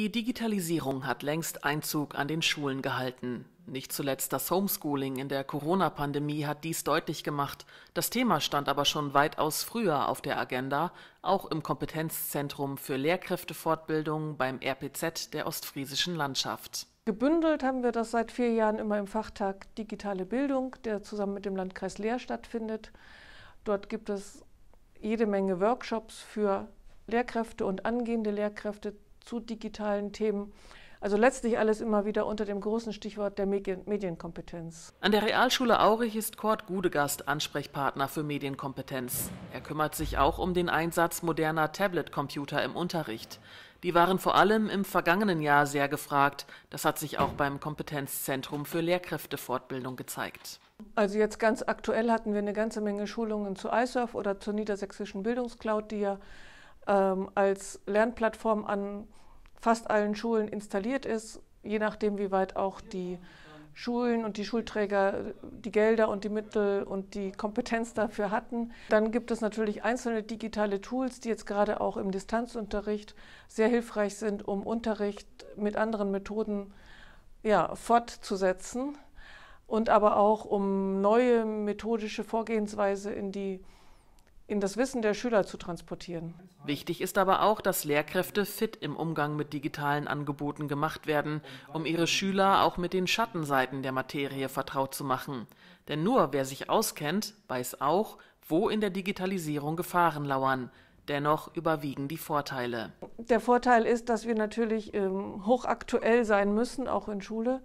Die Digitalisierung hat längst Einzug an den Schulen gehalten. Nicht zuletzt das Homeschooling in der Corona-Pandemie hat dies deutlich gemacht. Das Thema stand aber schon weitaus früher auf der Agenda, auch im Kompetenzzentrum für Lehrkräftefortbildung beim RPZ der ostfriesischen Landschaft. Gebündelt haben wir das seit vier Jahren immer im Fachtag Digitale Bildung, der zusammen mit dem Landkreis Leer stattfindet. Dort gibt es jede Menge Workshops für Lehrkräfte und angehende Lehrkräfte zu digitalen Themen. Also letztlich alles immer wieder unter dem großen Stichwort der Medienkompetenz. An der Realschule Aurich ist Kurt Gudegast Ansprechpartner für Medienkompetenz. Er kümmert sich auch um den Einsatz moderner Tablet-Computer im Unterricht. Die waren vor allem im vergangenen Jahr sehr gefragt. Das hat sich auch beim Kompetenzzentrum für Lehrkräftefortbildung gezeigt. Also jetzt ganz aktuell hatten wir eine ganze Menge Schulungen zu iSurf oder zur niedersächsischen Bildungscloud, die ja ähm, als Lernplattform an fast allen Schulen installiert ist, je nachdem, wie weit auch die Schulen und die Schulträger äh, die Gelder und die Mittel und die Kompetenz dafür hatten. Dann gibt es natürlich einzelne digitale Tools, die jetzt gerade auch im Distanzunterricht sehr hilfreich sind, um Unterricht mit anderen Methoden ja, fortzusetzen und aber auch um neue methodische Vorgehensweise in die in das Wissen der Schüler zu transportieren. Wichtig ist aber auch, dass Lehrkräfte fit im Umgang mit digitalen Angeboten gemacht werden, um ihre Schüler auch mit den Schattenseiten der Materie vertraut zu machen. Denn nur wer sich auskennt, weiß auch, wo in der Digitalisierung Gefahren lauern. Dennoch überwiegen die Vorteile der Vorteil ist, dass wir natürlich ähm, hochaktuell sein müssen, auch in Schule,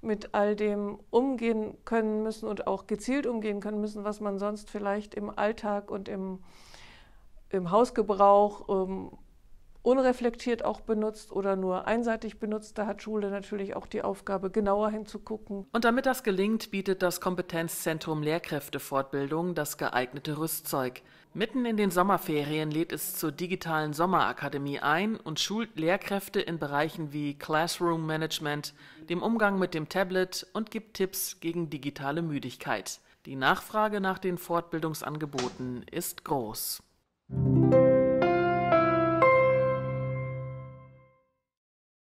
mit all dem umgehen können müssen und auch gezielt umgehen können müssen, was man sonst vielleicht im Alltag und im, im Hausgebrauch ähm, unreflektiert auch benutzt oder nur einseitig benutzt. Da hat Schule natürlich auch die Aufgabe, genauer hinzugucken. Und damit das gelingt, bietet das Kompetenzzentrum Lehrkräftefortbildung das geeignete Rüstzeug. Mitten in den Sommerferien lädt es zur digitalen Sommerakademie ein und schult Lehrkräfte in Bereichen wie Classroom Management, dem Umgang mit dem Tablet und gibt Tipps gegen digitale Müdigkeit. Die Nachfrage nach den Fortbildungsangeboten ist groß.